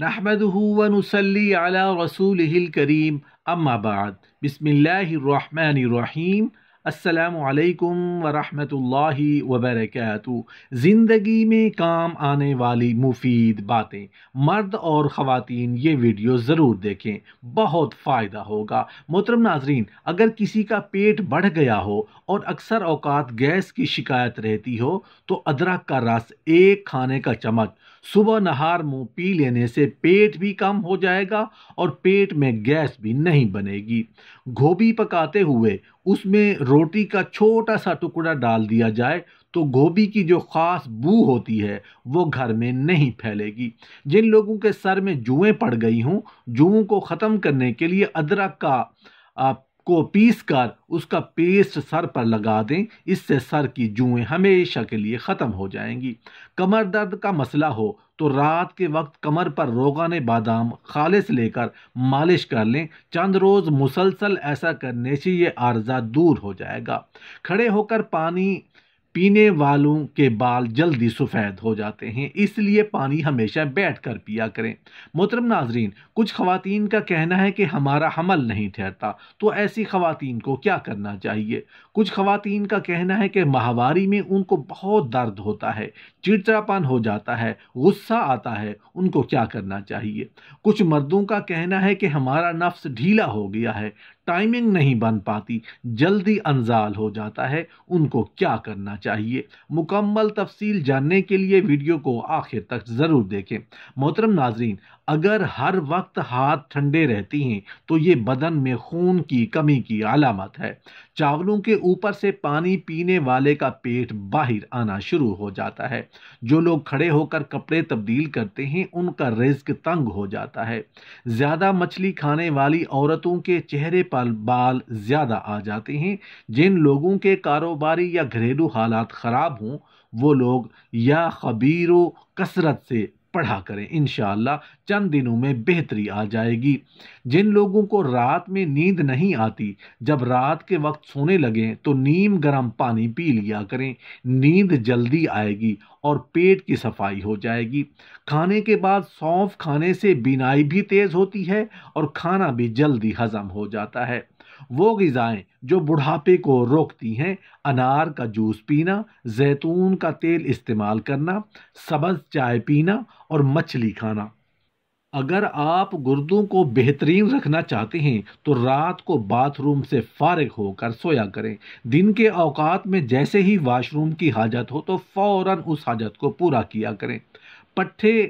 نحمده ونصلي على رسوله الكريم أما بعد بسم الله الرحمن الرحيم असलकम वरहमल वबरक ज़िंदगी में काम आने वाली मुफीद बातें मर्द और ख़वातीन ये वीडियो ज़रूर देखें बहुत फ़ायदा होगा मोहतरम नाजरीन अगर किसी का पेट बढ़ गया हो और अक्सर अवकात गैस की शिकायत रहती हो तो अदरक का रस एक खाने का चमच सुबह नहार मुँह पी लेने से पेट भी कम हो जाएगा और पेट में गैस भी नहीं बनेगी गोभी पकाते हुए उसमें रोटी का छोटा सा टुकड़ा डाल दिया जाए तो गोभी की जो ख़ास बू होती है वो घर में नहीं फैलेगी जिन लोगों के सर में जुएँ पड़ गई हों जुओं को ख़त्म करने के लिए अदरक का को पीसकर उसका पेस्ट सर पर लगा दें इससे सर की जुएं हमेशा के लिए ख़त्म हो जाएंगी कमर दर्द का मसला हो तो रात के वक्त कमर पर रोगान बादाम खालिश लेकर मालिश कर लें चंद रोज़ मुसलसल ऐसा करने से ये आर्जा दूर हो जाएगा खड़े होकर पानी पीने वालों के बाल जल्दी सफ़ेद हो जाते हैं इसलिए पानी हमेशा बैठ कर पिया करें मोहतरम नाजरीन कुछ खातन का कहना है कि हमारा हमल नहीं ठहरता तो ऐसी खातन को क्या करना चाहिए कुछ खातन का कहना है कि माहवारी में उनको बहुत दर्द होता है चिड़चिड़ापन हो जाता है गुस्सा आता है उनको क्या करना चाहिए कुछ मर्दों का कहना है कि हमारा नफ्स ढीला हो गया है टाइमिंग नहीं बन पाती जल्दी अनजाल हो जाता है उनको क्या करना चाहिए मुकम्मल तफसील जानने के लिए वीडियो को आखिर तक ज़रूर देखें मोहतरम नाजरीन अगर हर वक्त हाथ ठंडे रहती हैं तो ये बदन में खून की कमी की अलामत है चावलों के ऊपर से पानी पीने वाले का पेट बाहर आना शुरू हो जाता है जो लोग खड़े होकर कपड़े तब्दील करते हैं उनका रिस्क तंग हो जाता है ज़्यादा मछली खाने वाली औरतों के चेहरे पर बाल ज़्यादा आ जाते हैं जिन लोगों के कारोबारी या घरेलू हालात ख़राब हों वो लोग या खबीर कसरत से पढ़ा करें इन चंद दिनों में बेहतरी आ जाएगी जिन लोगों को रात में नींद नहीं आती जब रात के वक्त सोने लगें तो नीम गर्म पानी पी लिया करें नींद जल्दी आएगी और पेट की सफाई हो जाएगी खाने के बाद सौंफ खाने से बिनाई भी तेज़ होती है और खाना भी जल्दी हजम हो जाता है वो गज़ाएँ जो बुढ़ापे को रोकती हैं अनार का जूस पीना जैतून का तेल इस्तेमाल करना सब्ज़ चाय पीना और मछली खाना अगर आप गुर्दों को बेहतरीन रखना चाहते हैं तो रात को बाथरूम से फारग होकर सोया करें दिन के अवकात में जैसे ही वाशरूम की हाजत हो तो फौरन उस हाजत को पूरा किया करें पट्ठे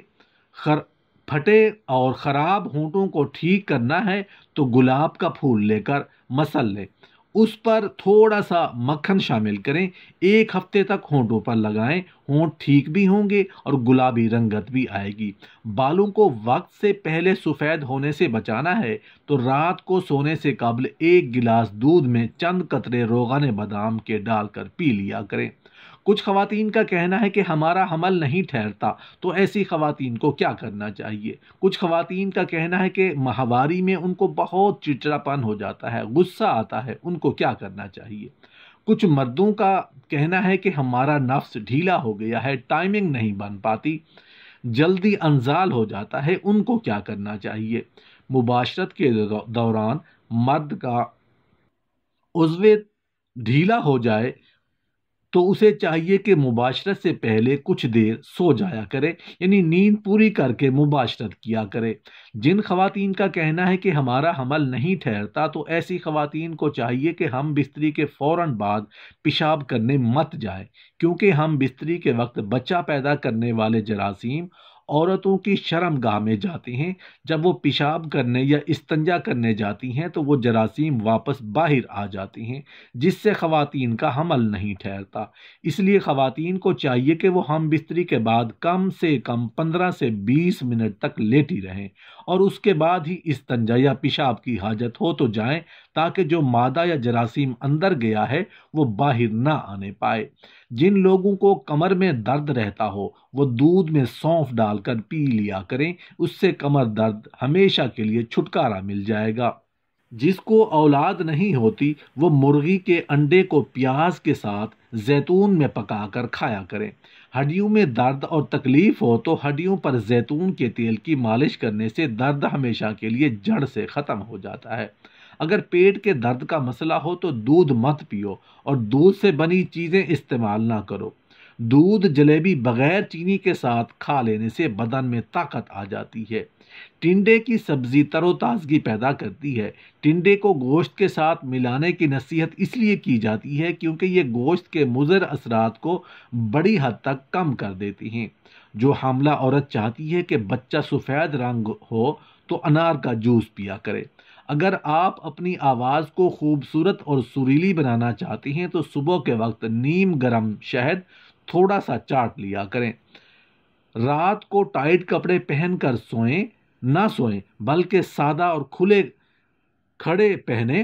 खर फटे और ख़राब होंठों को ठीक करना है तो गुलाब का फूल लेकर मसल लें उस पर थोड़ा सा मक्खन शामिल करें एक हफ्ते तक होंठों पर लगाएं होंठ ठीक भी होंगे और गुलाबी रंगत भी आएगी बालों को वक्त से पहले सफ़ेद होने से बचाना है तो रात को सोने से कबल एक गिलास दूध में चंद कतरे रोगान बादाम के डालकर पी लिया करें कुछ खातन का कहना है कि हमारा हमल नहीं ठहरता तो ऐसी खातन को क्या करना चाहिए कुछ खातन का कहना है कि माहवारी में उनको बहुत चिटरापन हो जाता है गुस्सा आता है उनको क्या करना चाहिए कुछ मर्दों का कहना है कि हमारा नफ्स ढीला हो गया है टाइमिंग नहीं बन पाती जल्दी अनजाल हो जाता है उनको क्या करना चाहिए मुबाशरत के दौरान मर्द का उजवे ढीला हो जाए तो उसे चाहिए कि मुबाशरत से पहले कुछ देर सो जाया करे यानी नींद पूरी करके मुबाशरत किया करे जिन खातन का कहना है कि हमारा हमल नहीं ठहरता तो ऐसी खातन को चाहिए कि हम बिस्तरी के फ़ौर बाद पेशाब करने मत जाए क्योंकि हम बिस्तरी के वक्त बच्चा पैदा करने वाले जरासीम औरतों की शर्म गाह में जाते हैं जब वो पेशाब करने या इस्तंजा करने जाती हैं तो वो जरासीम वापस बाहर आ जाती हैं जिससे ख़वातीन का हमल नहीं ठहरता इसलिए ख़वातीन को चाहिए कि वो हम बिस्तरी के बाद कम से कम पंद्रह से बीस मिनट तक लेटी रहें और उसके बाद ही इस्तंजा या पेशाब की हाजत हो तो जाएँ ताकि जो मादा या जरासीम अंदर गया है वो बाहर ना आने पाए जिन लोगों को कमर में दर्द रहता हो वो दूध में सौंफ डालकर पी लिया करें उससे कमर दर्द हमेशा के लिए छुटकारा मिल जाएगा जिसको औलाद नहीं होती वो मुर्गी के अंडे को प्याज के साथ जैतून में पकाकर खाया करें हड्डियों में दर्द और तकलीफ़ हो तो हड्डियों पर जैतून के तेल की मालिश करने से दर्द हमेशा के लिए जड़ से ख़त्म हो जाता है अगर पेट के दर्द का मसला हो तो दूध मत पियो और दूध से बनी चीज़ें इस्तेमाल ना करो दूध जलेबी बगैर चीनी के साथ खा लेने से बदन में ताकत आ जाती है टिंडे की सब्ज़ी तरोताज़गी पैदा करती है टिंडे को गोश्त के साथ मिलाने की नसीहत इसलिए की जाती है क्योंकि ये गोश्त के मुजर असरात को बड़ी हद तक कम कर देती हैं जो हमला औरत चाहती है कि बच्चा सफ़ेद रंग हो तो अनार का जूस पिया करे अगर आप अपनी आवाज़ को खूबसूरत और सुरीली बनाना चाहती हैं तो सुबह के वक्त नीम गरम शहद थोड़ा सा चाट लिया करें रात को टाइट कपड़े पहनकर सोएं ना सोएं बल्कि सादा और खुले खड़े पहने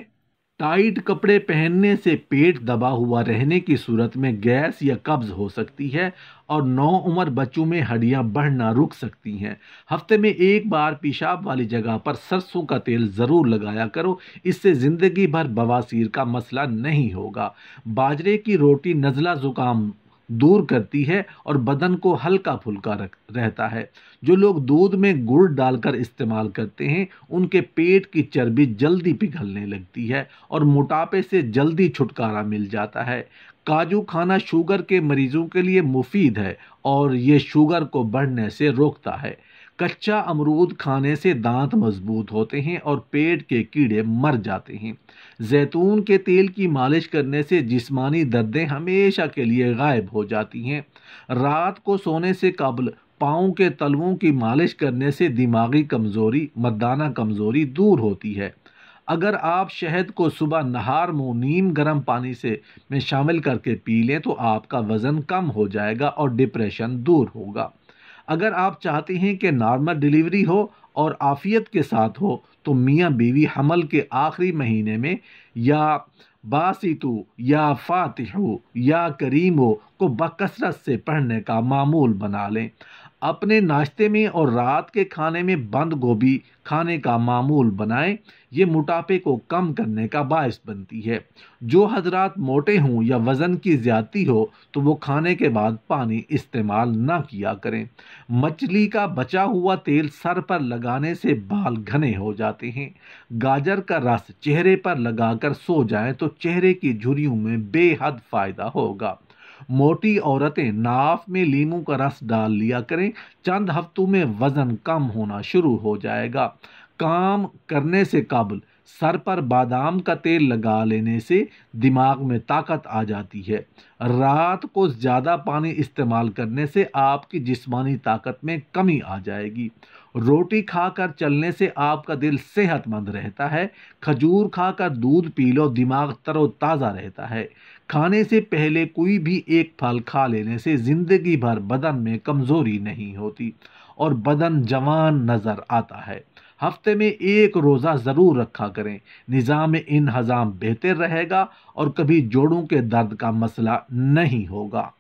टाइट कपड़े पहनने से पेट दबा हुआ रहने की सूरत में गैस या कब्ज़ हो सकती है और नौ उम्र बच्चों में हड्डियां बढ़ना रुक सकती हैं हफ्ते में एक बार पेशाब वाली जगह पर सरसों का तेल ज़रूर लगाया करो इससे ज़िंदगी भर बवासीर का मसला नहीं होगा बाजरे की रोटी नज़ला ज़ुकाम दूर करती है और बदन को हल्का फुल्का रख रहता है जो लोग दूध में गुड़ डालकर इस्तेमाल करते हैं उनके पेट की चर्बी जल्दी पिघलने लगती है और मोटापे से जल्दी छुटकारा मिल जाता है काजू खाना शुगर के मरीजों के लिए मुफीद है और ये शुगर को बढ़ने से रोकता है कच्चा अमरूद खाने से दांत मजबूत होते हैं और पेट के कीड़े मर जाते हैं जैतून के तेल की मालिश करने से जिस्मानी दर्दें हमेशा के लिए गायब हो जाती हैं रात को सोने से कबल पाँव के तलवों की मालिश करने से दिमागी कमज़ोरी मर्दाना कमज़ोरी दूर होती है अगर आप शहद को सुबह नहार मुँह नीम गर्म पानी से में शामिल करके पी लें तो आपका वज़न कम हो जाएगा और डिप्रेशन दूर होगा अगर आप चाहते हैं कि नॉर्मल डिलीवरी हो और आफियत के साथ हो तो मियाँ बीवी हमल के आखिरी महीने में या बासितु या फातिहु या करीमो को बकसरत से पढ़ने का मामूल बना लें अपने नाश्ते में और रात के खाने में बंद गोभी खाने का मामूल बनाएं ये मोटापे को कम करने का बायस बनती है जो हजरात मोटे हों या वज़न की ज़्यादती हो तो वो खाने के बाद पानी इस्तेमाल ना किया करें मछली का बचा हुआ तेल सर पर लगाने से बाल घने हो जाते हैं गाजर का रस चेहरे पर लगाकर सो जाएं तो चेहरे की झुरियों में बेहद फ़ायदा होगा मोटी औरतें नाफ में लीमू का रस डाल लिया करें चंद हफ्तों में वज़न कम होना शुरू हो जाएगा काम करने से कबल सर पर बादाम का तेल लगा लेने से दिमाग में ताकत आ जाती है रात को ज़्यादा पानी इस्तेमाल करने से आपकी जिस्मानी ताकत में कमी आ जाएगी रोटी खाकर चलने से आपका दिल सेहतमंद रहता है खजूर खाकर दूध पी लो दिमाग तरोताज़ा रहता है खाने से पहले कोई भी एक फल खा लेने से ज़िंदगी भर बदन में कमज़ोरी नहीं होती और बदन जवान नज़र आता है हफ्ते में एक रोज़ा ज़रूर रखा करें निज़ाम हज़ाम बेहतर रहेगा और कभी जोड़ों के दर्द का मसला नहीं होगा